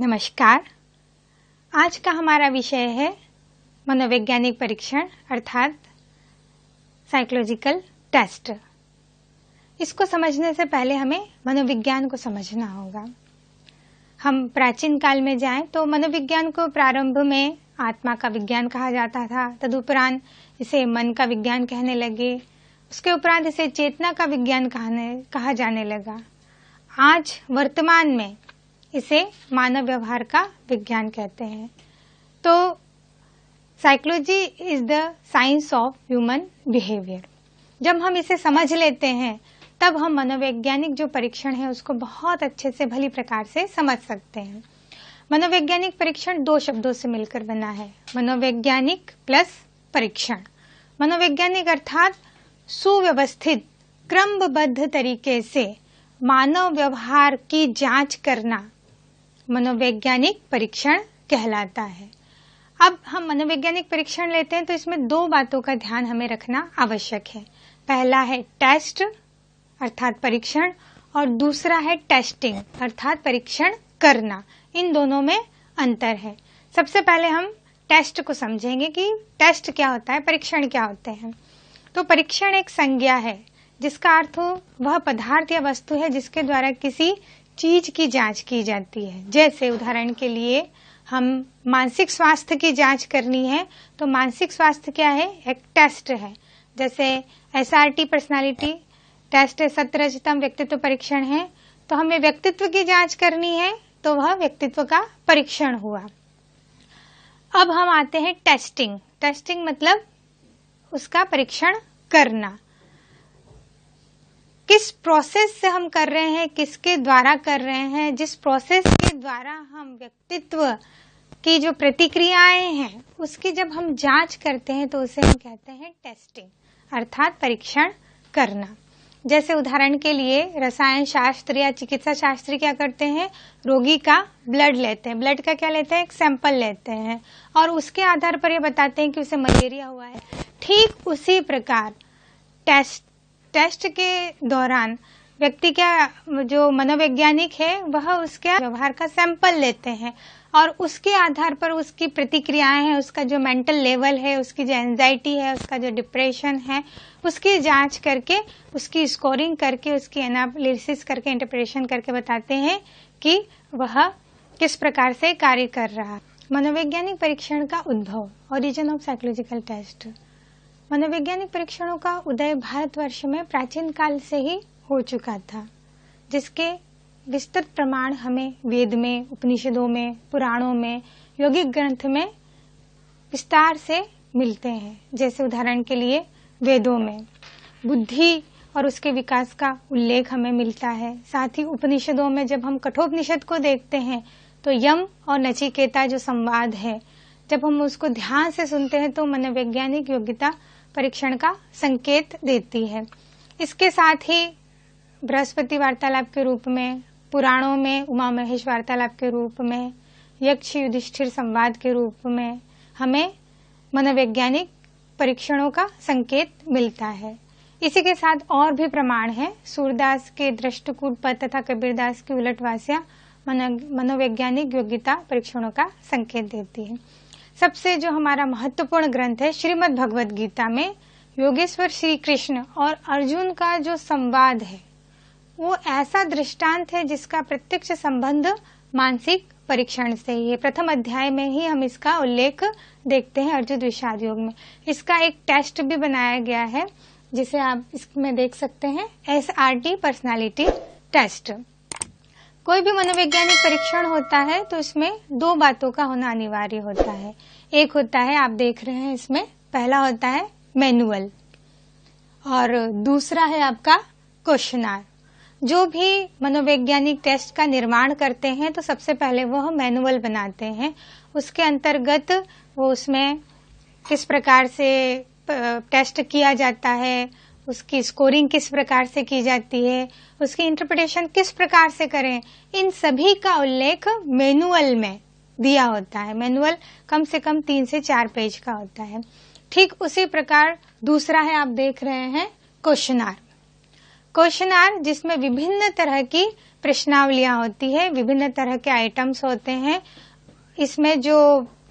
नमस्कार आज का हमारा विषय है मनोवैज्ञानिक परीक्षण अर्थात साइकोलॉजिकल टेस्ट इसको समझने से पहले हमें मनोविज्ञान को समझना होगा हम प्राचीन काल में जाएं तो मनोविज्ञान को प्रारंभ में आत्मा का विज्ञान कहा जाता था तदुपरांत इसे मन का विज्ञान कहने लगे उसके उपरांत इसे चेतना का विज्ञान कहने कहा जाने लगा आज वर्तमान में इसे मानव व्यवहार का विज्ञान कहते हैं तो psychology is the science of human behaviour जब हम इसे समझ लेते हैं तब हम मनोवैज्ञानिक जो परीक्षण है उसको बहुत अच्छे से भली प्रकार से समझ सकते हैं मनोवैज्ञानिक परीक्षण दो शब्दों से मिलकर बना है मनोवैज्ञानिक प्लस परीक्षण मनोवैज्ञानिक अर्थात सुव्यवस्थित क्रमबद्ध तरीके से मानव व्यवहार की जांच करना मनोवैज्ञानिक परीक्षण कहलाता है अब हम मनोवैज्ञानिक परीक्षण लेते हैं तो इसमें दो बातों का ध्यान हमें रखना आवश्यक है पहला है टेस्ट अर्थात परीक्षण और दूसरा है टेस्टिंग अर्थात परीक्षण करना इन दोनों में अंतर है सबसे पहले हम टेस्ट को समझेंगे कि टेस्ट क्या होता है परीक्षण क्या होते हैं तो परीक्षण एक संज्ञा है जिसका अर्थ वह पदार्थ या वस्तु है जिसके द्वारा किसी चीज की जांच की जाती है जैसे उदाहरण के लिए हम मानसिक स्वास्थ्य की जांच करनी है तो मानसिक स्वास्थ्य क्या है एक टेस्ट है जैसे S R T personality test है सत्रजतम व्यक्तित्व परीक्षण है तो हमें व्यक्तित्व की जांच करनी है तो वह व्यक्तित्व का परीक्षण हुआ अब हम आते हैं टेस्टिंग टेस्टिंग मतलब उसका परीक्षण करना किस प्रोसेस से हम कर रहे हैं किसके द्वारा कर रहे हैं जिस प्रोसेस के द्वारा हम व्यक्तित्व की जो प्रतिक्रियाएं हैं उसकी जब हम जांच करते हैं तो उसे हम कहते हैं टेस्टिंग अर्थात परीक्षण करना जैसे उदाहरण के लिए रसायन शास्त्र या चिकित्सा शास्त्र क्या करते हैं रोगी का ब्लड लेते हैं ब्लड का क्या लेते हैं एक सैंपल लेते हैं और उसके आधार पर ये बताते हैं कि उसे मलेरिया हुआ है ठीक उसी प्रकार टेस्ट टेस्ट के दौरान व्यक्ति का जो मनोवैज्ञानिक है वह उसके व्यवहार का सैंपल लेते हैं और उसके आधार पर उसकी प्रतिक्रियाएं हैं उसका जो मेंटल लेवल है उसकी जो एंजाइटी है उसका जो डिप्रेशन है उसकी जांच करके उसकी स्कोरिंग करके उसकी एनालिसिस करके इंटरप्रेशन करके बताते हैं कि वह किस प्रकार से कार्य कर रहा मनोवैज्ञानिक परीक्षण का उद्भव ओरिजिन ऑफ साइकोलॉजिकल टेस्ट मनोवैज्ञानिक परीक्षणों का उदय भारतवर्ष में प्राचीन काल से ही हो चुका था जिसके विस्तृत प्रमाण हमें वेद में उपनिषदों में पुराणों में योगिक ग्रंथ में विस्तार से मिलते हैं जैसे उदाहरण के लिए वेदों में बुद्धि और उसके विकास का उल्लेख हमें मिलता है साथ ही उपनिषदों में जब हम कठोपनिषद को देखते हैं तो यम और नचिकेता जो संवाद है जब हम उसको ध्यान से सुनते हैं तो मनोवैज्ञानिक योग्यता परीक्षण का संकेत देती है इसके साथ ही बृहस्पति वार्तालाप के रूप में पुराणों में उमा महेश वार्तालाप के रूप में यक्ष युधिष्ठिर संवाद के रूप में हमें मनोवैज्ञानिक परीक्षणों का संकेत मिलता है इसी के साथ और भी प्रमाण है सूरदास के दृष्टकूट पर तथा कबीरदास की उलटवासियां मनोवैज्ञानिक योग्यता परीक्षणों का संकेत देती है सबसे जो हमारा महत्वपूर्ण ग्रंथ है श्रीमद भगवद गीता में योगेश्वर श्री कृष्ण और अर्जुन का जो संवाद है वो ऐसा दृष्टांत है जिसका प्रत्यक्ष संबंध मानसिक परीक्षण से है प्रथम अध्याय में ही हम इसका उल्लेख देखते हैं अर्जुन विषाद योग में इसका एक टेस्ट भी बनाया गया है जिसे आप इसमें देख सकते हैं S R T personality test कोई भी मनोवैज्ञानिक परीक्षण होता है तो इसमें दो बातों का होना अनिवार्य होता है एक होता है आप देख रहे हैं इसमें पहला होता है मैनुअल और दूसरा है आपका क्वेश्चनार जो भी मनोवैज्ञानिक टेस्ट का निर्माण करते हैं तो सबसे पहले वो हम मैनुअल बनाते हैं उसके अंतर्गत वो उसमें किस प्रकार से टेस्ट किया जाता है उसकी स्कोरिंग किस प्रकार से की जाती है उसकी इंटरप्रिटेशन किस प्रकार से करें इन सभी का उल्लेख मैनुअल में दिया होता है मैनुअल कम से कम तीन से चार पेज का होता है ठीक उसी प्रकार दूसरा है आप देख रहे हैं क्वेश्चनार क्वेश्चनार जिसमें विभिन्न तरह की प्रश्नावलियां होती है विभिन्न तरह के आइटम्स होते हैं इसमें जो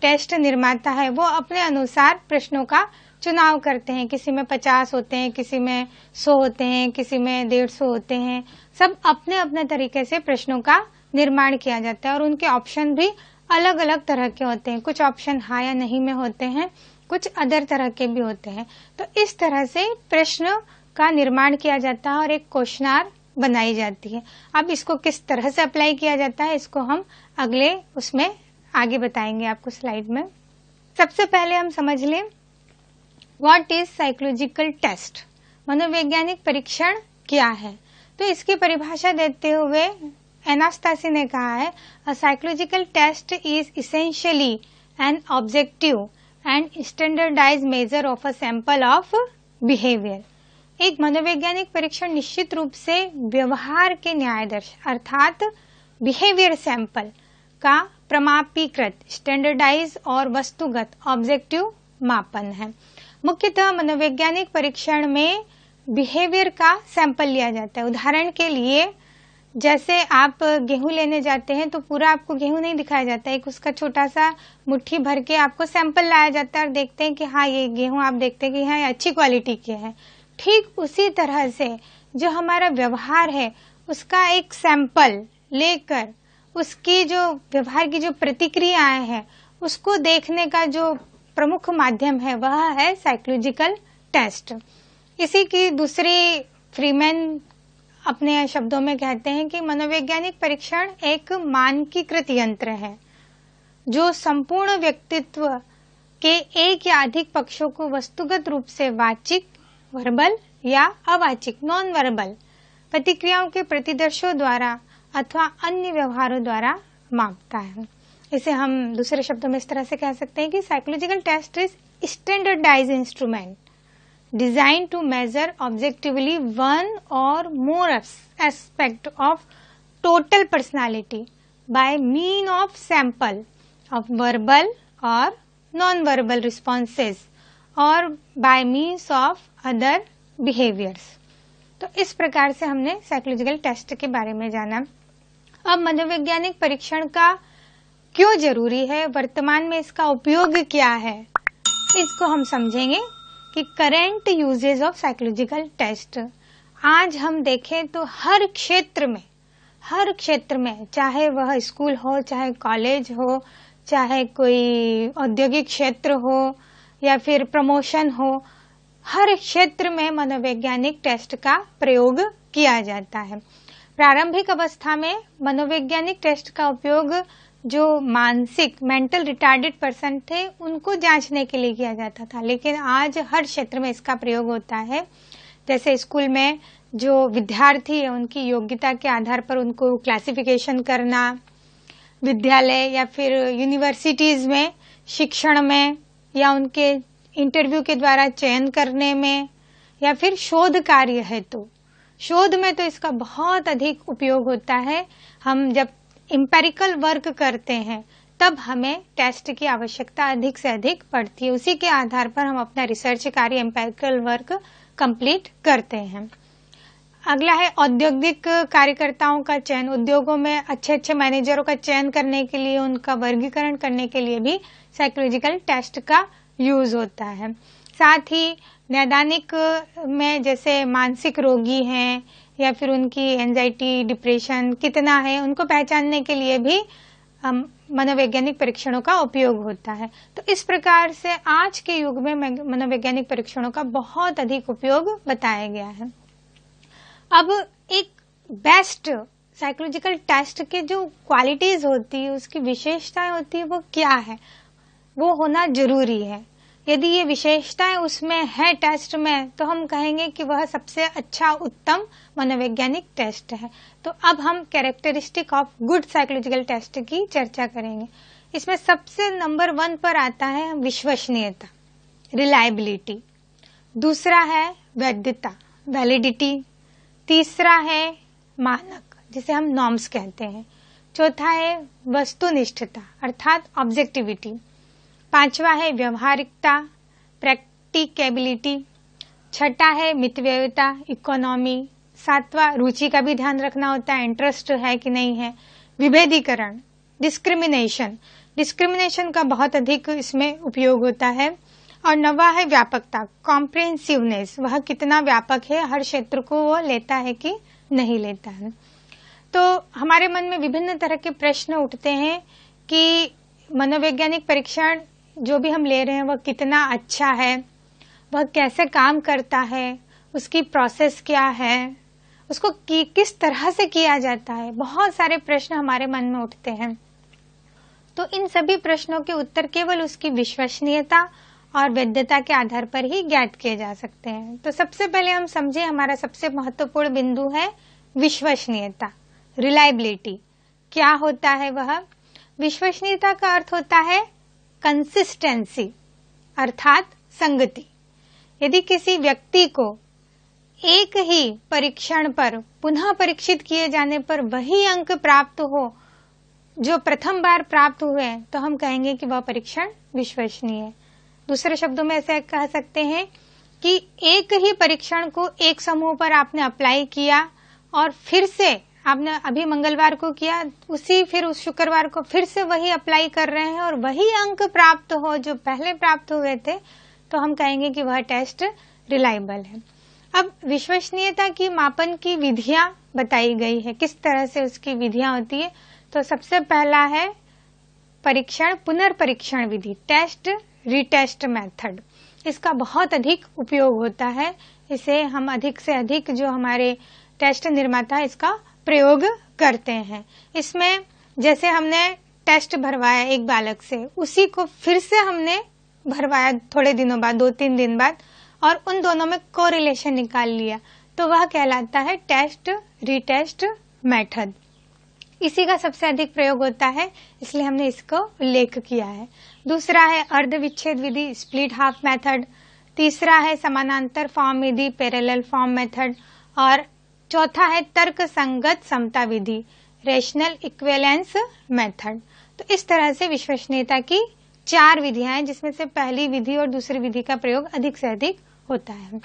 टेस्ट निर्माता है वो अपने अनुसार प्रश्नों का चुनाव करते हैं किसी में पचास होते हैं किसी में सौ होते हैं किसी में डेढ़ सौ होते हैं सब अपने अपने तरीके से प्रश्नों का निर्माण किया जाता है और उनके ऑप्शन भी अलग अलग तरह के होते हैं कुछ ऑप्शन हाँ या नहीं में होते हैं कुछ अदर तरह के भी होते हैं तो इस तरह से प्रश्न का निर्माण किया जाता है और एक क्वेश्चनार बनाई जाती है अब इसको किस तरह से अप्लाई किया जाता है इसको हम अगले उसमें आगे बताएंगे आपको स्लाइड में सबसे पहले हम समझ लें व्हाट इज साइकोलॉजिकल टेस्ट मनोवैज्ञानिक परीक्षण क्या है तो इसकी परिभाषा देते हुए एनास्तासी ने कहा है a psychological test is essentially an objective and standardize measure of a sample of behaviour एक मनोवैज्ञानिक परीक्षण निश्चित रूप से व्यवहार के न्यायदर्श अर्थात बिहेवियर सैंपल का प्रमापीकृत स्टैंडर्डाइज और वस्तुगत ऑब्जेक्टिव मापन है मुख्यतः मनोवैज्ञानिक परीक्षण में बिहेवियर का सैंपल लिया जाता है उदाहरण के लिए जैसे आप गेहूं लेने जाते हैं तो पूरा आपको गेहूं नहीं दिखाया जाता एक उसका छोटा सा मुट्ठी भर के आपको सैंपल लाया जाता है और देखते हैं कि हाँ ये गेहूं आप देखते हैं कि हाँ ये अच्छी क्वालिटी के हैं ठीक उसी तरह से जो हमारा व्यवहार है उसका एक सैंपल लेकर उसकी जो व्यवहार की जो प्रतिक्रियाएं हैं उसको देखने का जो प्रमुख माध्यम है वह है साइकोलॉजिकल टेस्ट इसी की दूसरी फ्रीमैन अपने शब्दों में कहते हैं कि मनोवैज्ञानिक परीक्षण एक मानकीकृत यंत्र है जो संपूर्ण व्यक्तित्व के एक या अधिक पक्षों को वस्तुगत रूप से वाचिक वर्बल या अवाचिक नॉन वर्बल प्रतिक्रियाओं के प्रतिदर्शों द्वारा अथवा अन्य व्यवहारों द्वारा मापता है इसे हम दूसरे शब्दों में इस तरह से कह सकते हैं कि psychological test is standardize instrument design to measure objectively one or more aspect of total personality by mean of sample of verbal or non verbal responses or by means of other behaviours तो इस प्रकार से हमने psychological test के बारे में जाना अब मनोवैज्ञानिक परीक्षण का क्यों जरूरी है वर्तमान में इसका उपयोग क्या है इसको हम समझेंगे कि current usages of psychological test आज हम देखें तो हर क्षेत्र में हर क्षेत्र में चाहे वह स्कूल हो चाहे कॉलेज हो चाहे कोई औद्योगिक क्षेत्र हो या फिर प्रमोशन हो हर क्षेत्र में मनोवैज्ञानिक टेस्ट का प्रयोग किया जाता है प्रारंभिक अवस्था में मनोवैज्ञानिक टेस्ट का उपयोग जो मानसिक मेंटल रिटार्डेड पर्सन थे उनको जांचने के लिए किया जाता था लेकिन आज हर क्षेत्र में इसका प्रयोग होता है जैसे स्कूल में जो विद्यार्थी है उनकी योग्यता के आधार पर उनको क्लासिफिकेशन करना विद्यालय या फिर यूनिवर्सिटीज में शिक्षण में या उनके इंटरव्यू के द्वारा चयन करने में या फिर शोध कार्य है तो। शोध में तो इसका बहुत अधिक उपयोग होता है हम जब एम्पेरिकल वर्क करते हैं तब हमें टेस्ट की आवश्यकता अधिक से अधिक पड़ती है उसी के आधार पर हम अपना रिसर्च कार्य एम्पेरिकल वर्क कंप्लीट करते हैं अगला है औद्योगिक कार्यकर्ताओं का चयन उद्योगों में अच्छे अच्छे मैनेजरों का चयन करने के लिए उनका वर्गीकरण करने के लिए भी साइकोलॉजिकल टेस्ट का यूज होता है साथ ही नैदानिक में जैसे मानसिक रोगी हैं या फिर उनकी एनजाइटी डिप्रेशन कितना है उनको पहचानने के लिए भी मनोवैज्ञानिक परीक्षणों का उपयोग होता है तो इस प्रकार से आज के युग में मनोवैज्ञानिक परीक्षणों का बहुत अधिक उपयोग बताया गया है अब एक बेस्ट साइकोलॉजिकल टेस्ट के जो क्वालिटीज होती है उसकी विशेषताएं होती है वो क्या है वो होना जरूरी है यदि ये विशेषताएं उसमें है टेस्ट में तो हम कहेंगे कि वह सबसे अच्छा उत्तम मनोवैज्ञानिक टेस्ट है तो अब हम characteristic of good psychological test की चर्चा करेंगे इसमें सबसे नंबर वन पर आता है विश्वसनीयता रिलायबिलिटी दूसरा है वैधता वैलिडिटी तीसरा है मानक जिसे हम नॉर्म्स कहते हैं चौथा है वस्तुनिष्ठता अर्थात ऑब्जेक्टिविटी पांचवा है व्यवहारिकता प्रैक्टिकेबिलिटी छठा है मितव्ययता इकोनॉमी सातवा रुचि का भी ध्यान रखना होता है इंटरेस्ट है कि नहीं है विभेदीकरण डिस्क्रिमिनेशन डिस्क्रिमिनेशन का बहुत अधिक इसमें उपयोग होता है और नवा है व्यापकता कॉम्प्रेहेंसिवनेस वह कितना व्यापक है हर क्षेत्र को वह लेता है कि नहीं लेता है तो हमारे मन में विभिन्न तरह के प्रश्न उठते हैं कि मनोवैज्ञानिक परीक्षण जो भी हम ले रहे हैं वह कितना अच्छा है वह कैसे काम करता है उसकी प्रोसेस क्या है उसको कि, किस तरह से किया जाता है बहुत सारे प्रश्न हमारे मन में उठते हैं तो इन सभी प्रश्नों के उत्तर केवल उसकी विश्वसनीयता और वैधता के आधार पर ही ज्ञात किए जा सकते हैं तो सबसे पहले हम समझे हमारा सबसे महत्वपूर्ण बिंदु है विश्वसनीयता रिलायबिलिटी क्या होता है वह विश्वसनीयता का अर्थ होता है कंसिस्टेंसी अर्थात संगति यदि किसी व्यक्ति को एक ही परीक्षण पर पुनः परीक्षित किए जाने पर वही अंक प्राप्त हो जो प्रथम बार प्राप्त हुए तो हम कहेंगे कि वह परीक्षण विश्वसनीय है दूसरे शब्दों में ऐसा कह सकते हैं कि एक ही परीक्षण को एक समूह पर आपने अप्लाई किया और फिर से आपने अभी मंगलवार को किया उसी फिर उस शुक्रवार को फिर से वही अप्लाई कर रहे हैं और वही अंक प्राप्त हो जो पहले प्राप्त हुए थे तो हम कहेंगे कि वह टेस्ट रिलायबल है अब विश्वसनीयता की मापन की विधियां बताई गई है किस तरह से उसकी विधियां होती है तो सबसे पहला है परीक्षण पुनर्परीक्षण विधि टेस्ट रिटेस्ट मेथड इसका बहुत अधिक उपयोग होता है इसे हम अधिक से अधिक जो हमारे टेस्ट निर्माता इसका प्रयोग करते हैं इसमें जैसे हमने टेस्ट भरवाया एक बालक से उसी को फिर से हमने भरवाया थोड़े दिनों बाद दो तीन दिन बाद और उन दोनों में कोरिलेशन निकाल लिया तो वह कहलाता है टेस्ट रिटेस्ट मेथड इसी का सबसे अधिक प्रयोग होता है इसलिए हमने इसको उल्लेख किया है दूसरा है अर्ध विच्छेद विधि स्प्लिट हाफ मेथड तीसरा है समानांतर फॉर्म विधि पैरेलल फॉर्म मेथड और चौथा है तर्क संगत समता विधि रेशनल इक्वेलेंस मेथड तो इस तरह से विश्वसनीयता की चार विधियां हैं जिसमें से पहली विधि और दूसरी विधि का प्रयोग अधिक से अधिक होता है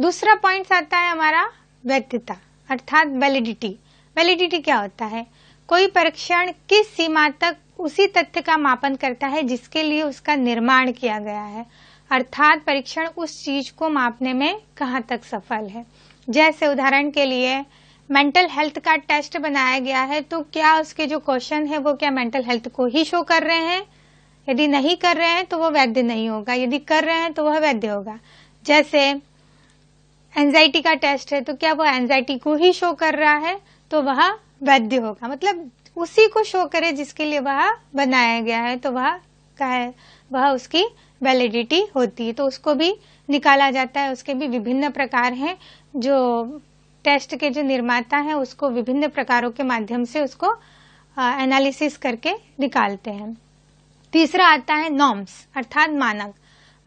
दूसरा पॉइंट आता है हमारा वैधता अर्थात वैलिडिटी वैलिडिटी क्या होता है कोई परीक्षण किस सीमा तक उसी तथ्य का मापन करता है जिसके लिए उसका निर्माण किया गया है अर्थात परीक्षण उस चीज को मापने में कहाँ तक सफल है जैसे उदाहरण के लिए मेंटल हेल्थ का टेस्ट बनाया गया है तो क्या उसके जो क्वेश्चन है वो क्या मेंटल हेल्थ को ही शो कर रहे हैं यदि नहीं कर रहे हैं तो वो वैध नहीं होगा यदि कर रहे हैं तो वह वैध होगा जैसे एंजाइटी का टेस्ट है तो क्या वो एंजाइटी को ही शो कर रहा है तो वह वैध होगा मतलब उसी को शो करे जिसके लिए वह बनाया गया है तो वह क्या है वह उसकी वैलिडिटी होती है तो उसको भी निकाला जाता है उसके भी विभिन्न प्रकार हैं जो टेस्ट के जो निर्माता हैं उसको विभिन्न प्रकारों के माध्यम से उसको एनालिसिस करके निकालते हैं तीसरा आता है नॉम्स अर्थात मानक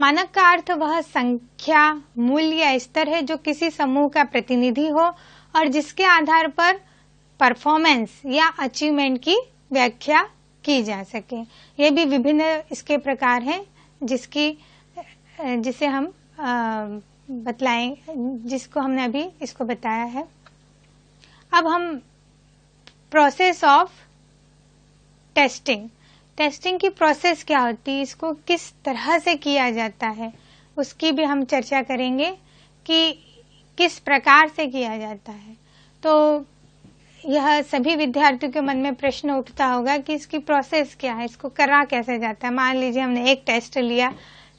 मानक का अर्थ वह संख्या मूल्य या स्तर है जो किसी समूह का प्रतिनिधि हो और जिसके आधार पर परफॉर्मेंस या अचीवमेंट की व्याख्या की जा सके ये भी विभिन्न इसके प्रकार हैं जिसकी जिसे हम आ, बतलाएं जिसको हमने अभी इसको बताया है अब हम प्रोसेस ऑफ टेस्टिंग टेस्टिंग की प्रोसेस क्या होती है इसको किस तरह से किया जाता है उसकी भी हम चर्चा करेंगे कि किस प्रकार से किया जाता है तो यह सभी विद्यार्थियों के मन में प्रश्न उठता होगा कि इसकी प्रोसेस क्या है इसको करा कैसे जाता है मान लीजिए हमने एक टेस्ट लिया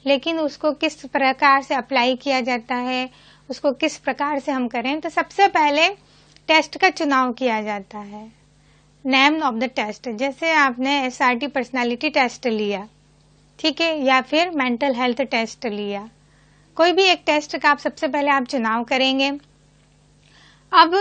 लेकिन उसको किस प्रकार से अप्लाई किया जाता है उसको किस प्रकार से हम करें तो सबसे पहले टेस्ट का चुनाव किया जाता है नेम ऑफ द टेस्ट जैसे आपने S R T personality test लिया ठीक है या फिर मेंटल हेल्थ टेस्ट लिया कोई भी एक टेस्ट का आप सबसे पहले आप चुनाव करेंगे अब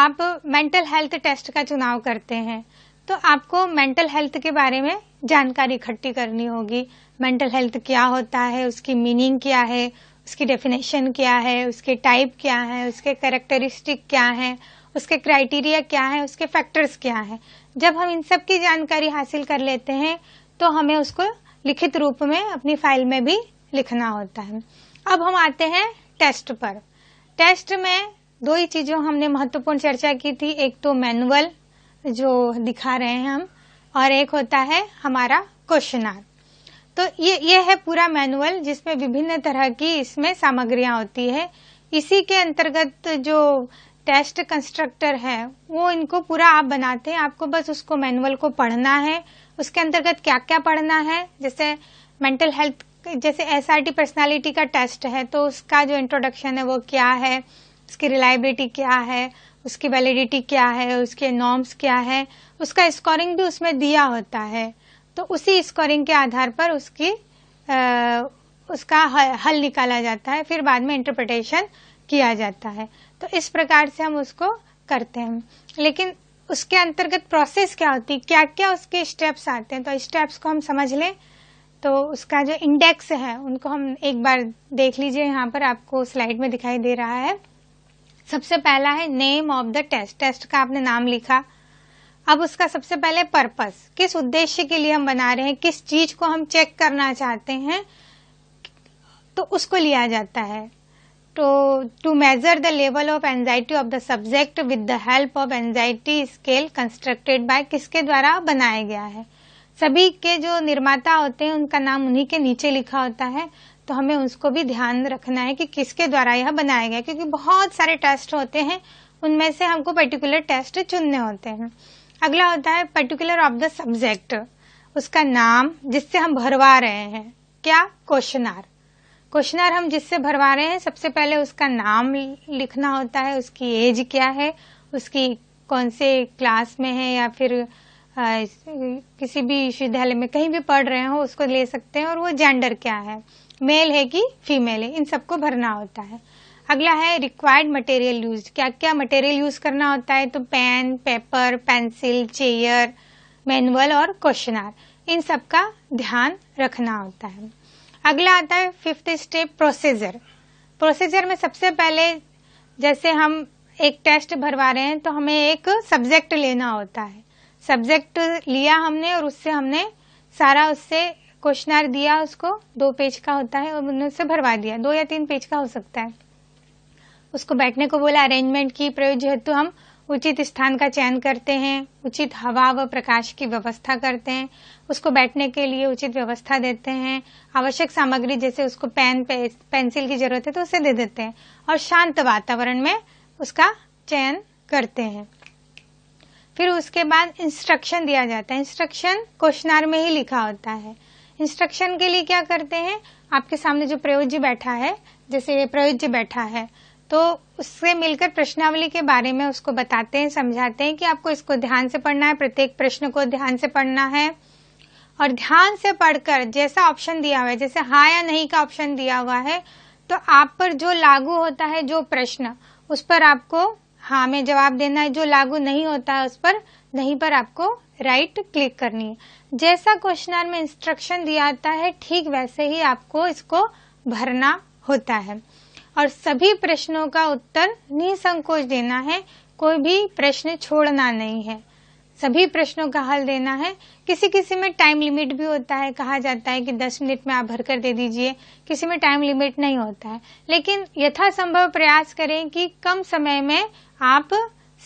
आप मेंटल हेल्थ टेस्ट का चुनाव करते हैं तो आपको मेंटल हेल्थ के बारे में जानकारी इकट्ठी करनी होगी मेंटल हेल्थ क्या होता है उसकी मीनिंग क्या है उसकी डेफिनेशन क्या है उसके टाइप क्या है उसके करेक्टरिस्टिक क्या है उसके क्राइटेरिया क्या है उसके फैक्टर्स क्या है जब हम इन सब की जानकारी हासिल कर लेते हैं तो हमें उसको लिखित रूप में अपनी फाइल में भी लिखना होता है अब हम आते हैं टेस्ट पर टेस्ट में दो ही चीज़ों हमने महत्वपूर्ण चर्चा की थी एक तो मैनुअल जो दिखा रहे हैं हम और एक होता है हमारा क्वेश्चन तो ये ये है पूरा मैनुअल जिसमें विभिन्न तरह की इसमें सामग्रियां होती है इसी के अंतर्गत जो टेस्ट कंस्ट्रक्टर है वो इनको पूरा आप बनाते हैं आपको बस उसको मैनुअल को पढ़ना है उसके अंतर्गत क्या क्या पढ़ना है जैसे मेंटल हेल्थ जैसे एस आर टी पर्सनैलिटी का टेस्ट है तो उसका जो इंट्रोडक्शन है वो क्या है उसकी रिलायबिलिटी क्या है उसकी वैलिडिटी क्या है उसके नॉर्म्स क्या है उसका स्कोरिंग भी उसमें दिया होता है तो उसी स्कोरिंग के आधार पर उसकी आ, उसका हल निकाला जाता है फिर बाद में इंटरप्रिटेशन किया जाता है तो इस प्रकार से हम उसको करते हैं लेकिन उसके अंतर्गत प्रोसेस क्या होती है क्या क्या उसके स्टेप्स आते हैं तो स्टेप्स को हम समझ लें तो उसका जो इंडेक्स है उनको हम एक बार देख लीजिए यहाँ पर आपको स्लाइड में दिखाई दे रहा है सबसे पहला है name of the test test का आपने नाम लिखा अब उसका सबसे पहले पर्पस किस उद्देश्य के लिए हम बना रहे हैं किस चीज को हम चेक करना चाहते हैं तो उसको लिया जाता है तो to measure the level of anxiety of the subject with the help of anxiety scale constructed by किसके द्वारा बनाया गया है सभी के जो निर्माता होते हैं उनका नाम उन्हीं के नीचे लिखा होता है तो हमें उसको भी ध्यान रखना है कि किसके द्वारा यह बनाया गया क्योंकि बहुत सारे टेस्ट होते हैं उनमें से हमको पर्टिकुलर टेस्ट चुनने होते हैं अगला होता है पर्टिकुलर ऑफ द सब्जेक्ट उसका नाम जिससे हम भरवा रहे हैं क्या क्वेश्चनार क्वेश्चनर हम जिससे भरवा रहे हैं सबसे पहले उसका नाम लिखना होता है उसकी एज क्या है उसकी कौन से क्लास में है या फिर आ, किसी भी विश्वविद्यालय में कहीं भी पढ़ रहे हो उसको ले सकते हैं और वो जेंडर क्या है मेल है कि फीमेल है इन सबको भरना होता है अगला है रिक्वायर्ड मटेरियल यूज क्या क्या मटेरियल यूज करना होता है तो pen paper pencil chair manual और क्वेश्चन आर इन सब का ध्यान रखना होता है अगला आता है फिफ्थ स्टेप प्रोसीजर प्रोसीजर में सबसे पहले जैसे हम एक टेस्ट भरवा रहे हैं तो हमें एक सब्जेक्ट लेना होता है सब्जेक्ट लिया हमने और उससे हमने सारा उससे क्वेश्चनार दिया उसको दो पेज का होता है और उनसे भरवा दिया दो या तीन पेज का हो सकता है उसको बैठने को बोला अरेंजमेंट की प्रयोज्य हेतु तो हम उचित स्थान का चयन करते हैं उचित हवा व प्रकाश की व्यवस्था करते हैं उसको बैठने के लिए उचित व्यवस्था देते हैं आवश्यक सामग्री जैसे उसको पेन पेंसिल की जरूरत है तो उसे दे देते हैं और शांत वातावरण में उसका चयन करते हैं फिर उसके बाद इंस्ट्रक्शन दिया जाता है इंस्ट्रक्शन क्वेश्चनार में ही लिखा होता है इंस्ट्रक्शन के लिए क्या करते हैं आपके सामने जो प्रयोज्य बैठा है जैसे ये प्रयोज्य बैठा है तो उससे मिलकर प्रश्नावली के बारे में उसको बताते हैं समझाते हैं कि आपको इसको ध्यान से पढ़ना है प्रत्येक प्रश्न को ध्यान से पढ़ना है और ध्यान से पढ़कर जैसा ऑप्शन दिया हुआ है जैसे हा या नहीं का ऑप्शन दिया हुआ है तो आप पर जो लागू होता है जो प्रश्न उस पर आपको हाँ में जवाब देना है जो लागू नहीं होता है उस पर नहीं पर आपको राइट क्लिक करनी है जैसा क्वेश्चनर में इंस्ट्रक्शन दिया जाता है ठीक वैसे ही आपको इसको भरना होता है और सभी प्रश्नों का उत्तर निसंकोच देना है कोई भी प्रश्न छोड़ना नहीं है सभी प्रश्नों का हल देना है किसी किसी में टाइम लिमिट भी होता है कहा जाता है कि 10 मिनट में आप भर कर दे दीजिए किसी में टाइम लिमिट नहीं होता है लेकिन यथासंभव प्रयास करें कि कम समय में आप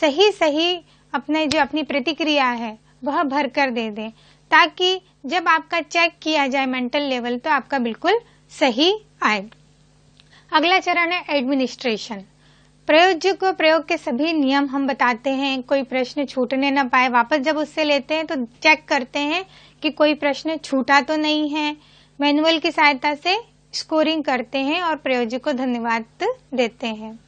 सही सही अपने जो अपनी प्रतिक्रिया है वह भर कर दे दें ताकि जब आपका चेक किया जाए मेंटल लेवल तो आपका बिल्कुल सही आए अगला चरण है एडमिनिस्ट्रेशन प्रयोजक को प्रयोग के सभी नियम हम बताते हैं कोई प्रश्न छूटने ना पाए वापस जब उससे लेते हैं तो चेक करते हैं कि कोई प्रश्न छूटा तो नहीं है मैनुअल की सहायता से स्कोरिंग करते हैं और प्रयोजक को धन्यवाद देते हैं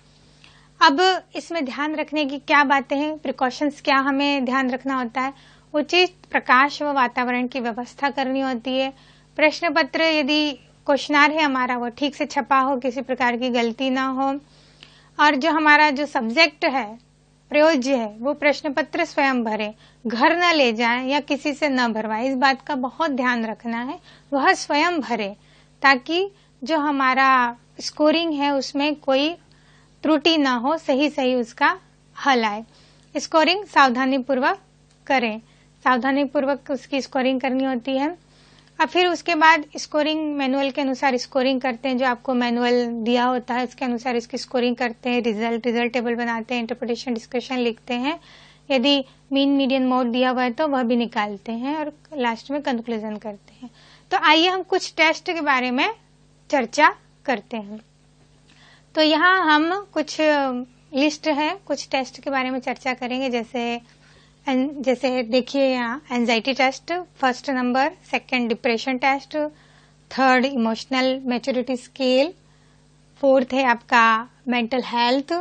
अब इसमें ध्यान रखने की क्या बातें हैं प्रिकॉशंस क्या हमें ध्यान रखना होता है उचित प्रकाश व वातावरण की व्यवस्था करनी होती है प्रश्न पत्र यदि क्वेश्चनार है हमारा वो ठीक से छपा हो किसी प्रकार की गलती ना हो और जो हमारा जो सब्जेक्ट है प्रयोज्य है वो प्रश्न पत्र स्वयं भरे घर न ले जाए या किसी से न भरवाए इस बात का बहुत ध्यान रखना है वह स्वयं भरे ताकि जो हमारा स्कोरिंग है उसमें कोई त्रुटि ना हो सही सही उसका हल आए स्कोरिंग सावधानी पूर्वक करें सावधानी पूर्वक उसकी स्कोरिंग करनी होती है अब फिर उसके बाद स्कोरिंग मैनुअल के अनुसार स्कोरिंग करते हैं जो आपको मैनुअल दिया होता है उसके अनुसार इसकी स्कोरिंग करते हैं रिजल्ट रिजल्ट टेबल बनाते हैं इंटरप्रिटेशन डिस्कशन लिखते हैं यदि मीन मीडियम मोड दिया हुआ है तो वह भी निकालते हैं और लास्ट में कंक्लूजन करते हैं तो आइए हम कुछ टेस्ट के बारे में चर्चा करते हैं तो यहाँ हम कुछ लिस्ट है कुछ टेस्ट के बारे में चर्चा करेंगे जैसे जैसे देखिए यहाँ anxiety test first number second depression test third emotional maturity scale fourth है आपका मेंटल हेल्थ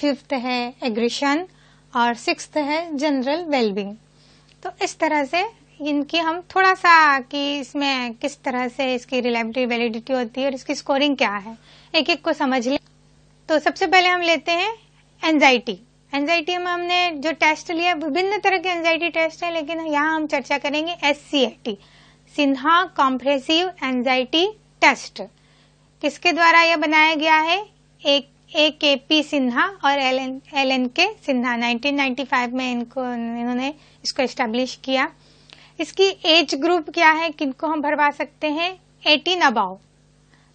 फिफ्थ है एग्रेशन और सिक्स है जनरल वेलबींग तो इस तरह से इनकी हम थोड़ा सा कि इसमें किस तरह से इसकी रिलेबिलिटी वैलिडिटी होती है और इसकी स्कोरिंग क्या है एक एक को समझ लें तो सबसे पहले हम लेते हैं एनजाइटी एनजाइटी में हमने जो टेस्ट लिया विभिन्न तरह के एनजाइटी टेस्ट है लेकिन यहाँ हम चर्चा करेंगे S C Sinha comprehensive anxiety test किसके द्वारा यह बनाया गया है एक ए के पी सिन्हा और एल एन एल एन के सिन्हा 1995 में इनको इन्होंने इसको एस्टेब्लिश किया इसकी एज ग्रुप क्या है किनको हम भरवा सकते हैं 18 अबाव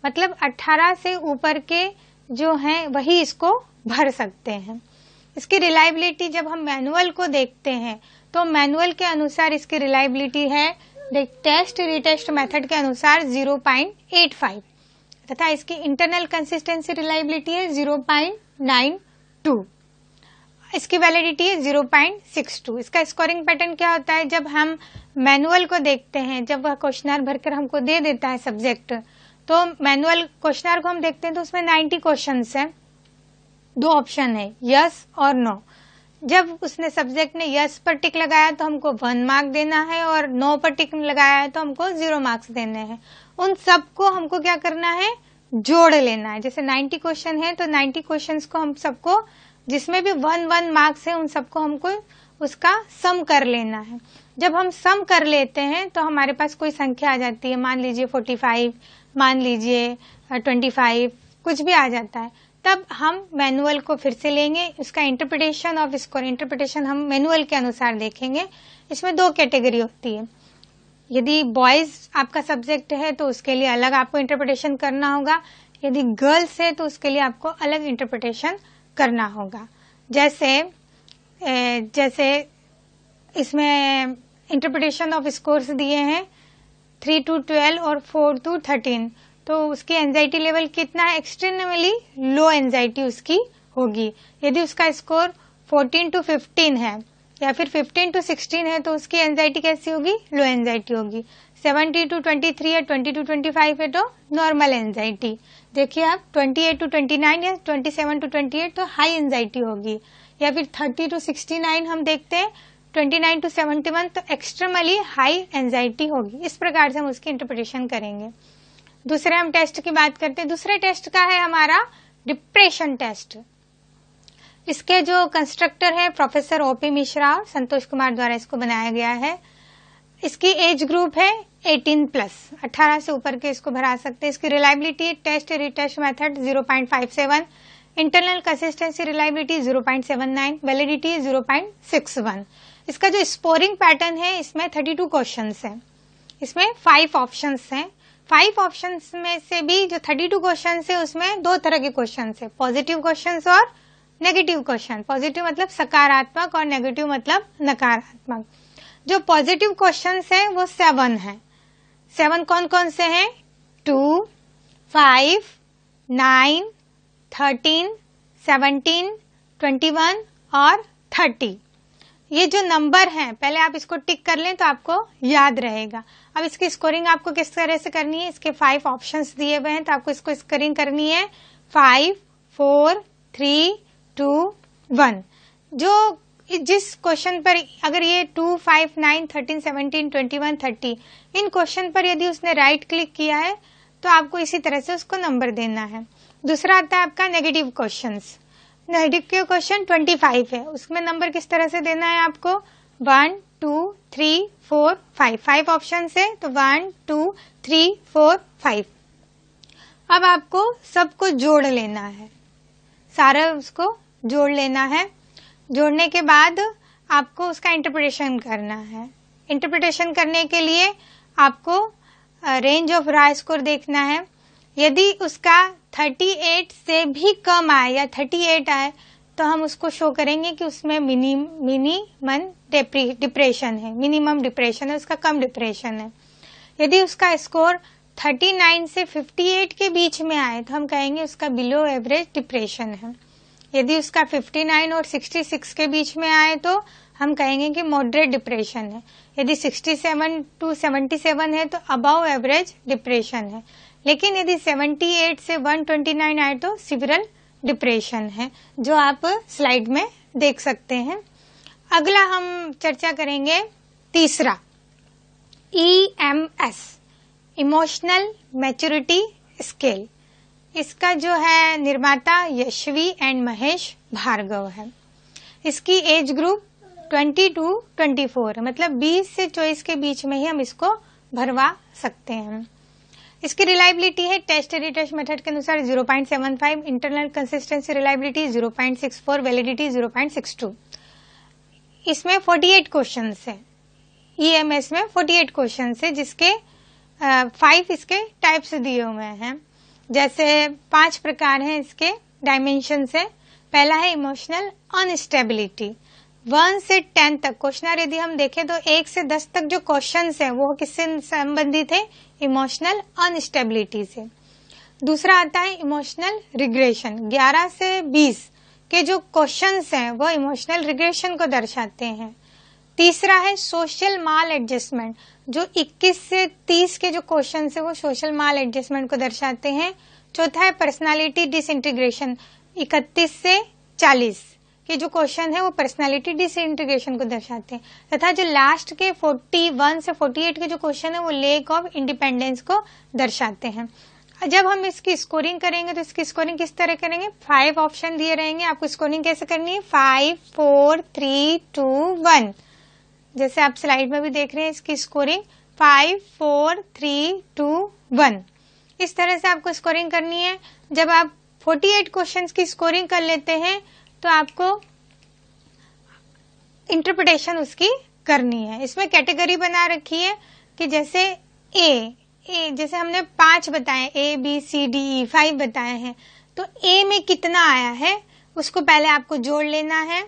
मतलब 18 से ऊपर के जो हैं वही इसको भर सकते हैं इसकी रिलायबिलिटी जब हम मैनुअल को देखते हैं तो मैनुअल के अनुसार इसकी रिलायबिलिटी है टेस्ट रिटेस्ट मेथड के अनुसार 0.85 तथा इसकी इंटरनल कंसिस्टेंसी रिलायबिलिटी है 0.92 इसकी वैलिडिटी है 0.62 इसका स्कोरिंग पैटर्न क्या होता है जब हम मैनुअल को देखते हैं जब वह क्वेश्चनर भरकर हमको दे देता है सब्जेक्ट तो मैनुअल क्वेश्चनर को हम देखते हैं तो उसमें 90 क्वेश्चंस है दो ऑप्शन है यस और नो जब उसने सब्जेक्ट ने यस पर टिक लगाया तो हमको वन मार्क देना है और नो पर टिक लगाया है तो हमको जीरो मार्क्स देने हैं उन सबको हमको क्या करना है जोड़ लेना है जैसे नाइन्टी क्वेश्चन है तो नाइन्टी क्वेश्चन को हम सबको जिसमें भी वन वन मार्क्स है उन सबको हमको उसका सम कर लेना है जब हम सम कर लेते हैं तो हमारे पास कोई संख्या आ जाती है मान लीजिए 45 मान लीजिए 25 कुछ भी आ जाता है तब हम मैनुअल को फिर से लेंगे उसका इंटरप्रिटेशन ऑफ स्कोर इंटरप्रिटेशन हम मैनुअल के अनुसार देखेंगे इसमें दो कैटेगरी होती है यदि बॉयज आपका सब्जेक्ट है तो उसके लिए अलग आपको इंटरप्रिटेशन करना होगा यदि गर्ल्स है तो उसके लिए आपको अलग इंटरप्रिटेशन करना होगा जैसे जैसे इसमें इंटरप्रिटेशन ऑफ स्कोर्स दिए हैं थ्री टू ट्वेल्व और फोर टू थर्टीन तो उसकी एंजाइटी लेवल कितना है एक्सट्रीमली लो एंजाइटी उसकी होगी यदि उसका स्कोर 14 टू 15 है या फिर 15 टू 16 है तो उसकी एंजाइटी कैसी होगी लो एंजाइटी होगी 70 टू 23 या 20 टू 25 है तो नॉर्मल एंजाइटी देखिए आप 28 टू 29 या 27 टू 28 तो हाई एंजाइटी होगी या फिर 30 टू 69 हम देखते हैं 29 टू 71 तो एक्सट्रीमली हाई एंजाइटी होगी इस प्रकार से हम उसकी इंटरप्रिटेशन करेंगे दूसरे हम टेस्ट की बात करते हैं दूसरे टेस्ट का है हमारा डिप्रेशन टेस्ट इसके जो कंस्ट्रक्टर है प्रोफेसर ओपी मिश्रा और संतोष कुमार द्वारा इसको बनाया गया है इसकी एज ग्रुप है 18 प्लस 18 से ऊपर के इसको भरा सकते हैं इसकी reliability test retest method 0.57 internal consistency reliability 0.79 validity 0.61 इसका जो स्कोरिंग पैटर्न है इसमें 32 क्वेश्चंस हैं इसमें फाइव ऑप्शंस हैं फाइव ऑप्शन में से भी जो थर्टी टू क्वेश्चन है उसमें दो तरह के क्वेश्चन है पॉजिटिव क्वेश्चन और नेगेटिव क्वेश्चन पॉजिटिव मतलब सकारात्मक और नेगेटिव मतलब नकारात्मक जो पॉजिटिव क्वेश्चन है वो सेवन है सेवन कौन कौन से हैं two five nine thirteen seventeen twenty one और थर्टी ये जो नंबर हैं पहले आप इसको टिक कर लें तो आपको याद रहेगा अब इसकी स्कोरिंग आपको किस तरह से करनी है इसके फाइव ऑप्शन दिए हुए हैं तो आपको इसको स्कोरिंग करनी है five four three two one जो जिस क्वेश्चन पर अगर ये two five nine thirteen seventeen twenty one thirty इन क्वेश्चन पर यदि उसने राइट क्लिक किया है तो आपको इसी तरह से उसको नंबर देना है दूसरा आता है आपका negative question negative question twenty five है उसमें नंबर किस तरह से देना है आपको one two three four five five option है तो one two three four five अब आपको सबको जोड़ लेना है सारा उसको जोड़ लेना है जोड़ने के बाद आपको उसका इंटरप्रिटेशन करना है इंटरप्रिटेशन करने के लिए आपको रेंज ऑफ राय स्कोर देखना है यदि उसका 38 से भी कम आए या 38 आए तो हम उसको शो करेंगे कि उसमें मिनी मिनिमम डिप्रेशन है मिनिमम डिप्रेशन है उसका कम डिप्रेशन है यदि उसका स्कोर 39 से 58 के बीच में आए तो हम कहेंगे उसका बिलो एवरेज डिप्रेशन है यदि उसका 59 और 66 के बीच में आए तो हम कहेंगे कि मॉडरेट डिप्रेशन है यदि 67 टू 77 है तो अब एवरेज डिप्रेशन है लेकिन यदि 78 से 129 आए तो सिविरल डिप्रेशन है जो आप स्लाइड में देख सकते हैं अगला हम चर्चा करेंगे तीसरा E M S emotional maturity scale इसका जो है निर्माता यशवी एंड महेश भार्गव है इसकी एज ग्रुप 22 टू 24 मतलब 20 से 24 के बीच में ही हम इसको भरवा सकते हैं इसकी रिलायबिलिटी है टेस्ट रिटेस्ट मेथड के अनुसार 0.75 इंटरनल कंसिस्टेंसी रिलायबिलिटी 0.64 वैलिडिटी 0.62 इसमें 48 क्वेश्चन है ईएमएस में 48 क्वेश्चन है जिसके फाइव इसके टाइप्स दिए हुए हैं जैसे पांच प्रकार हैं इसके डायमेंशन है पहला है इमोशनल अनस्टेबिलिटी वन से टेन तक क्वेश्चनर यदि हम देखें तो एक से दस तक जो क्वेश्चन है वो किससे संबंधित है इमोशनल अनस्टेबिलिटी से दूसरा आता है इमोशनल रिग्रेशन 11 से 20 के जो क्वेश्चंस हैं वो इमोशनल रिग्रेशन को दर्शाते हैं तीसरा है सोशल माल एडजस्टमेंट जो 21 से 30 के जो क्वेश्चन है वो सोशल माल एडजस्टमेंट को दर्शाते हैं चौथा है पर्सनालिटी डिसइंटीग्रेशन 31 से ये जो क्वेश्चन है वो पर्सनालिटी डिसइंटीग्रेशन को दर्शाते हैं तथा जो लास्ट के 41 से 48 के जो क्वेश्चन है वो लेक ऑफ इंडिपेंडेंस को दर्शाते हैं जब हम इसकी स्कोरिंग करेंगे तो इसकी स्कोरिंग किस तरह करेंगे फाइव ऑप्शन दिए रहेंगे आपको स्कोरिंग कैसे करनी है five four three two one जैसे आप स्लाइड में भी देख रहे हैं इसकी scoring five four three two one इस तरह से आपको स्कोरिंग करनी है जब आप 48 क्वेश्चंस की स्कोरिंग कर लेते हैं तो आपको इंटरप्रिटेशन उसकी करनी है इसमें कैटेगरी बना रखी है कि जैसे ए ए जैसे हमने पांच बताए A B C D E five बताए हैं तो ए में कितना आया है उसको पहले आपको जोड़ लेना है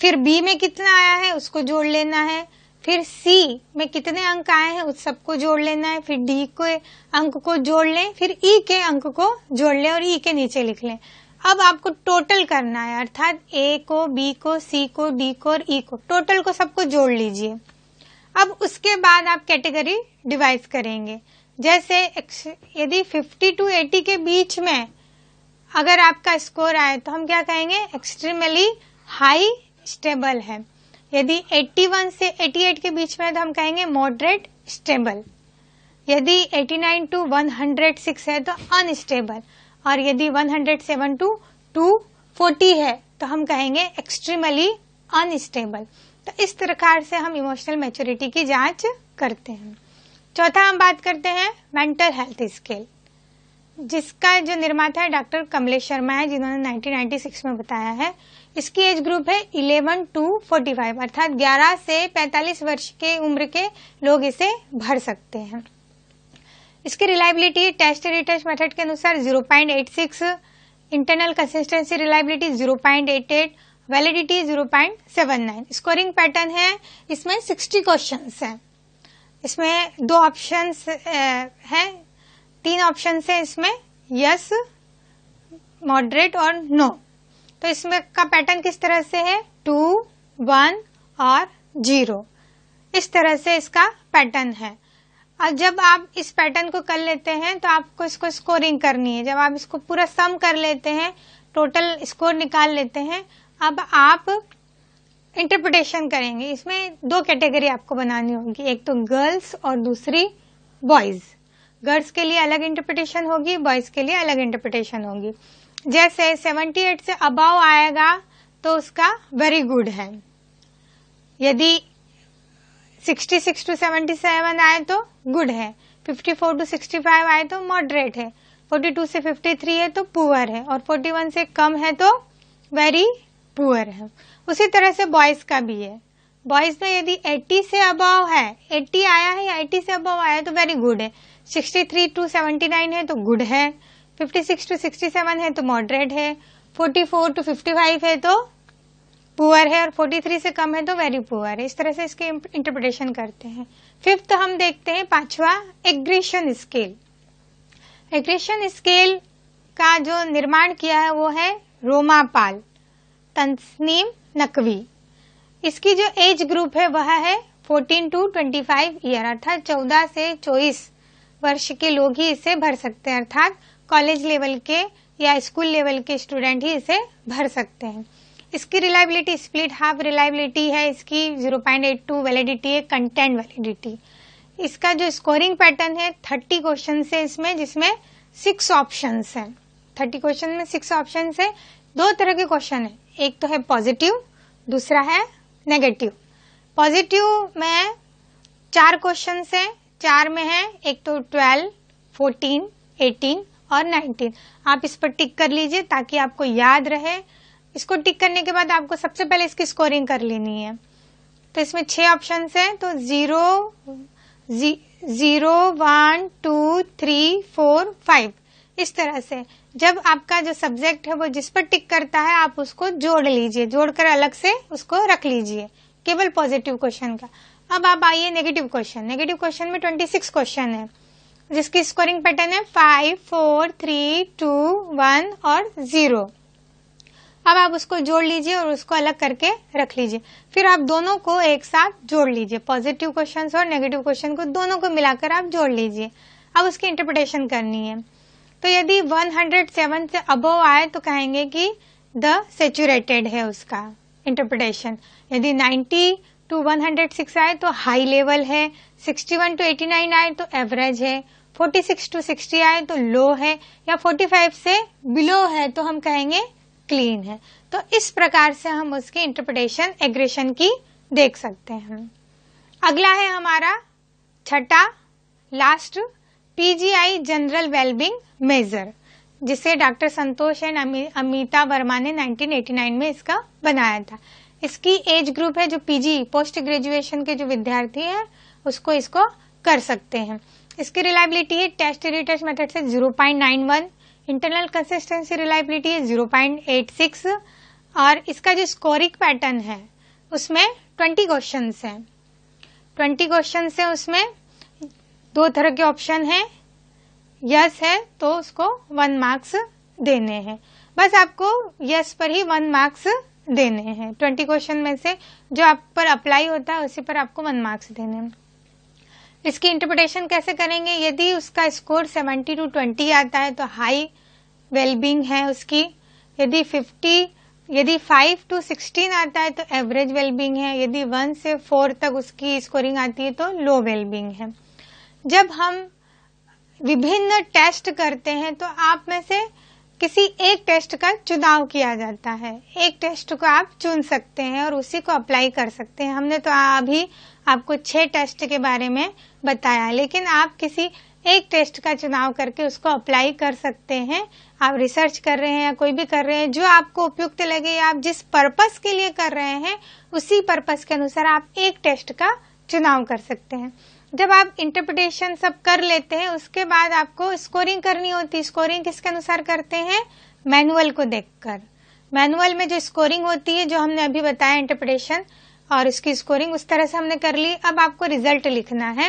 फिर बी में कितना आया है उसको जोड़ लेना है फिर सी में कितने अंक आए हैं उस सबको जोड़ लेना है फिर डी के अंक को जोड़ लें फिर ई e के अंक को जोड़ लें और ई e के नीचे लिख लें अब आपको टोटल करना है अर्थात ए को बी को सी को डी को और ई e को टोटल को सबको जोड़ लीजिए अब उसके बाद आप कैटेगरी डिवाइस करेंगे जैसे यदि 50 टू 80 के बीच में अगर आपका स्कोर आए तो हम क्या कहेंगे एक्सट्रीमली हाई स्टेबल है यदि 81 से 88 के बीच में है तो हम कहेंगे मॉडरेट स्टेबल यदि 89 टू वन है तो अनस्टेबल और यदि सेवन टू 240 है तो हम कहेंगे एक्सट्रीमली अनस्टेबल तो इस प्रकार से हम इमोशनल मेच्योरिटी की जांच करते हैं चौथा हम बात करते हैं मेंटल हेल्थ स्केल जिसका जो निर्माता है डॉक्टर कमलेश शर्मा है जिन्होंने 1996 में बताया है इसकी एज ग्रुप है 11 टू 45 अर्थात 11 से 45 वर्ष के उम्र के लोग इसे भर सकते हैं इसकी रिलायबिलिटी टेस्ट रिटेस्ट मेथड के अनुसार 0.86 internal consistency reliability 0.88 validity 0.79 scoring pattern है इसमें 60 क्वेश्चंस हैं इसमें दो ऑप्शंस हैं तीन ऑप्शन है इसमें यस मॉडरेट और नो तो इसमें का पैटर्न किस तरह से है टू वन और जीरो इस तरह से इसका पैटर्न है अब जब आप इस पैटर्न को कर लेते हैं तो आपको इसको स्कोरिंग करनी है जब आप इसको पूरा सम कर लेते हैं टोटल स्कोर निकाल लेते हैं अब आप इंटरप्रिटेशन करेंगे इसमें दो कैटेगरी आपको बनानी होगी एक तो गर्ल्स और दूसरी बॉयज गर्ल्स के लिए अलग इंटरप्रिटेशन होगी बॉयज के लिए अलग इंटरप्रिटेशन होगी जैसे 78 से अबाव आएगा तो उसका वेरी गुड है यदि sixty six to seventy seven आए तो गुड है fifty four to sixty five आए तो मॉडरेट है फोर्टी टू से फिफ्टी थ्री है तो पुअर है और फोर्टी वन से कम है तो वेरी पुअर है उसी तरह से बॉयज का भी है बॉयज में यदि एट्टी से अब है एट्टी आया है या एट्टी से अब आया तो वेरी गुड है सिक्सटी थ्री टू नाइन है तो गुड है fifty six to sixty seven है तो मॉडरेट है forty four to fifty five है तो पुअर है और 43 से कम है तो वेरी पुअर है इस तरह से इसके इंटरप्रिटेशन करते हैं फिफ्थ हम देखते हैं पांचवा एग्रेशन स्केल एग्रेशन स्केल का जो निर्माण किया है वो है रोमापाल तंसनीम नकवी इसकी जो एज ग्रुप है वह है 14 टू 25 ईयर अर्थात 14 से 24 वर्ष के लोग ही इसे भर सकते हैं अर्थात कॉलेज लेवल के या स्कूल लेवल के स्टूडेंट ही इसे भर सकते हैं इसकी रिलायबिलिटी स्प्लिट हाफ रिलायबिलिटी है इसकी 0.82 वैलिडिटी है कंटेंट वैलिडिटी इसका जो स्कोरिंग पैटर्न है 30 क्वेश्चन है इसमें जिसमें सिक्स ऑप्शन है थर्टी क्वेश्चन में सिक्स ऑप्शन है दो तरह के क्वेश्चन है एक तो है पॉजिटिव दूसरा है नेगेटिव पॉजिटिव में चार क्वेश्चन है चार में है एक तो ट्वेल्व फोर्टीन एटीन और नाइनटीन आप इस पर टिक कर लीजिए ताकि आपको याद रहे इसको टिक करने के बाद आपको सबसे पहले इसकी स्कोरिंग कर लेनी है तो इसमें छह ऑप्शन है तो zero zero one two three four five इस तरह से जब आपका जो सब्जेक्ट है वो जिस पर टिक करता है आप उसको जोड़ लीजिए जोड़कर अलग से उसको रख लीजिए केवल पॉजिटिव क्वेश्चन का अब आप आइए नेगेटिव क्वेश्चन नेगेटिव क्वेश्चन में ट्वेंटी सिक्स क्वेश्चन है जिसकी स्कोरिंग पैटर्न है five four three two one और जीरो अब आप उसको जोड़ लीजिए और उसको अलग करके रख लीजिए फिर आप दोनों को एक साथ जोड़ लीजिए पॉजिटिव क्वेश्चन और नेगेटिव क्वेश्चन को दोनों को मिलाकर आप जोड़ लीजिए अब उसकी इंटरप्रिटेशन करनी है तो यदि 107 से अबव आए तो कहेंगे कि द सेचुरेटेड है उसका इंटरप्रिटेशन यदि 90 टू 106 आए तो हाई लेवल है 61 टू 89 आए तो एवरेज है 46 टू 60 आए तो लो है या 45 से बिलो है तो हम कहेंगे क्लीन है तो इस प्रकार से हम उसकी इंटरप्रिटेशन एग्रेशन की देख सकते हैं अगला है हमारा छठा last PGI general wellbeing measure जिसे डॉक्टर संतोष एंड अमिता वर्मा ने 1989 में इसका बनाया था इसकी एज ग्रुप है जो पीजी पोस्ट ग्रेजुएशन के जो विद्यार्थी है उसको इसको कर सकते हैं इसकी रिलायबिलिटी है टेस्ट रिटर्स मेथड से 0.91 इंटरनल कंसिस्टेंसी रिलायबिलिटी है जीरो पॉइंट एट सिक्स और इसका जो स्कोरिंग पैटर्न है उसमें ट्वेंटी क्वेश्चन हैं ट्वेंटी क्वेश्चन हैं उसमें दो तरह के ऑप्शन हैं यस है तो उसको वन मार्क्स देने हैं बस आपको यस पर ही वन मार्क्स देने हैं ट्वेंटी क्वेश्चन में से जो आप पर अप्लाई होता है उसी पर आपको वन मार्क्स देने हैं इसकी इंटरप्रिटेशन कैसे करेंगे यदि उसका स्कोर 70 टू 20 आता है तो हाई वेलबींग है उसकी यदि 50 यदि 5 टू 16 आता है तो एवरेज वेलबींग है यदि 1 से 4 तक उसकी स्कोरिंग आती है तो लो वेलबींग है जब हम विभिन्न टेस्ट करते हैं तो आप में से किसी एक टेस्ट का चुनाव किया जाता है एक टेस्ट को आप चुन सकते हैं और उसी को अप्लाई कर सकते हैं हमने तो अभी आपको छह टेस्ट के बारे में बताया लेकिन आप किसी एक टेस्ट का चुनाव करके उसको अप्लाई कर सकते हैं आप रिसर्च कर रहे हैं या कोई भी कर रहे हैं जो आपको उपयुक्त लगे या आप जिस पर्पस के लिए कर रहे हैं उसी पर्पस के अनुसार आप एक टेस्ट का चुनाव कर सकते हैं जब आप इंटरप्रिटेशन सब कर लेते हैं उसके बाद आपको स्कोरिंग करनी होती है स्कोरिंग किसके अनुसार करते हैं मैनुअल को देखकर मैनुअल में जो स्कोरिंग होती है जो हमने अभी बताया इंटरप्रिटेशन और इसकी स्कोरिंग उस तरह से हमने कर ली अब आपको रिजल्ट लिखना है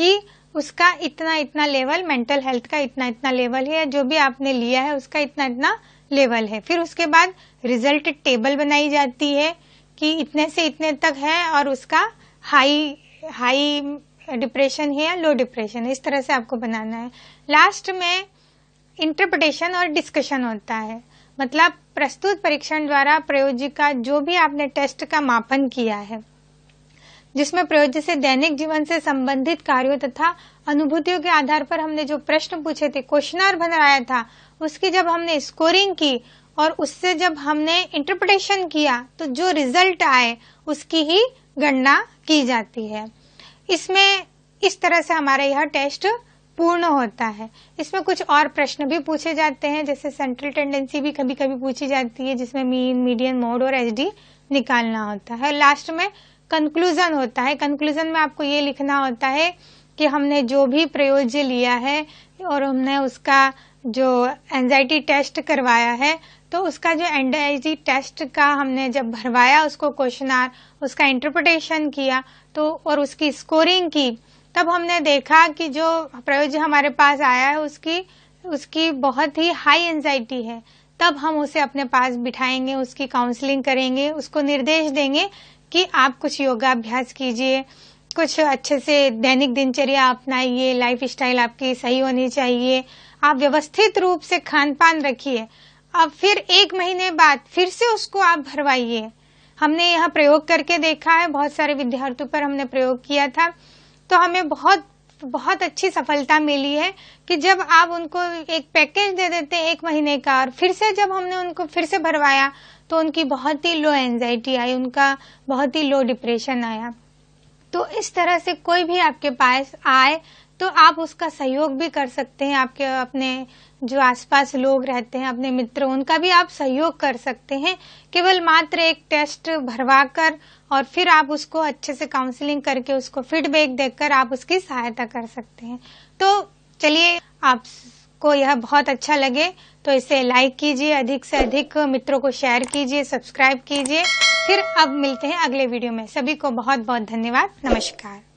कि उसका इतना इतना लेवल मेंटल हेल्थ का इतना इतना लेवल है जो भी आपने लिया है उसका इतना इतना लेवल है फिर उसके बाद रिजल्ट टेबल बनाई जाती है कि इतने से इतने तक है और उसका हाई हाई डिप्रेशन है या लो डिप्रेशन है इस तरह से आपको बनाना है लास्ट में इंटरप्रिटेशन और डिस्कशन होता है मतलब प्रस्तुत परीक्षण द्वारा प्रयोजिका जो भी आपने टेस्ट का मापन किया है जिसमें प्रयोज्य से दैनिक जीवन से संबंधित कार्यों तथा अनुभूतियों के आधार पर हमने जो प्रश्न पूछे थे क्वेश्चनर बनाया था उसकी जब हमने स्कोरिंग की और उससे जब हमने इंटरप्रिटेशन किया तो जो रिजल्ट आए उसकी ही गणना की जाती है इसमें इस तरह से हमारा यह टेस्ट पूर्ण होता है इसमें कुछ और प्रश्न भी पूछे जाते हैं जैसे सेंट्रल टेंडेंसी भी कभी कभी पूछी जाती है जिसमें मीन मीडियम मोड और एच निकालना होता है लास्ट में कंक्लूजन होता है कंक्लूजन में आपको ये लिखना होता है कि हमने जो भी प्रयोज्य लिया है और हमने उसका जो एंजाइटी टेस्ट करवाया है तो उसका जो एनआईजी टेस्ट का हमने जब भरवाया उसको क्वेश्चन उसका इंटरप्रिटेशन किया तो और उसकी स्कोरिंग की तब हमने देखा कि जो प्रयोज्य हमारे पास आया है उसकी उसकी बहुत ही हाई एंजाइटी है तब हम उसे अपने पास बिठाएंगे उसकी काउंसलिंग करेंगे उसको निर्देश देंगे कि आप कुछ योगाभ्यास कीजिए कुछ अच्छे से दैनिक दिनचर्या अपनाइए लाइफ स्टाइल आपकी सही होनी चाहिए आप व्यवस्थित रूप से खान पान रखिए अब फिर एक महीने बाद फिर से उसको आप भरवाइए हमने यह प्रयोग करके देखा है बहुत सारे विद्यार्थियों पर हमने प्रयोग किया था तो हमें बहुत तो बहुत अच्छी सफलता मिली है कि जब आप उनको एक पैकेज दे देते हैं एक महीने का और फिर से जब हमने उनको फिर से भरवाया तो उनकी बहुत ही लो एंजाइटी आई उनका बहुत ही लो डिप्रेशन आया तो इस तरह से कोई भी आपके पास आए तो आप उसका सहयोग भी कर सकते हैं आपके अपने जो आसपास लोग रहते हैं अपने मित्र उनका भी आप सहयोग कर सकते हैं केवल मात्र एक टेस्ट भरवा कर और फिर आप उसको अच्छे से काउंसलिंग करके उसको फीडबैक देकर आप उसकी सहायता कर सकते हैं तो चलिए आपको यह बहुत अच्छा लगे तो इसे लाइक कीजिए अधिक से अधिक मित्रों को शेयर कीजिए सब्सक्राइब कीजिए फिर अब मिलते हैं अगले वीडियो में सभी को बहुत बहुत धन्यवाद नमस्कार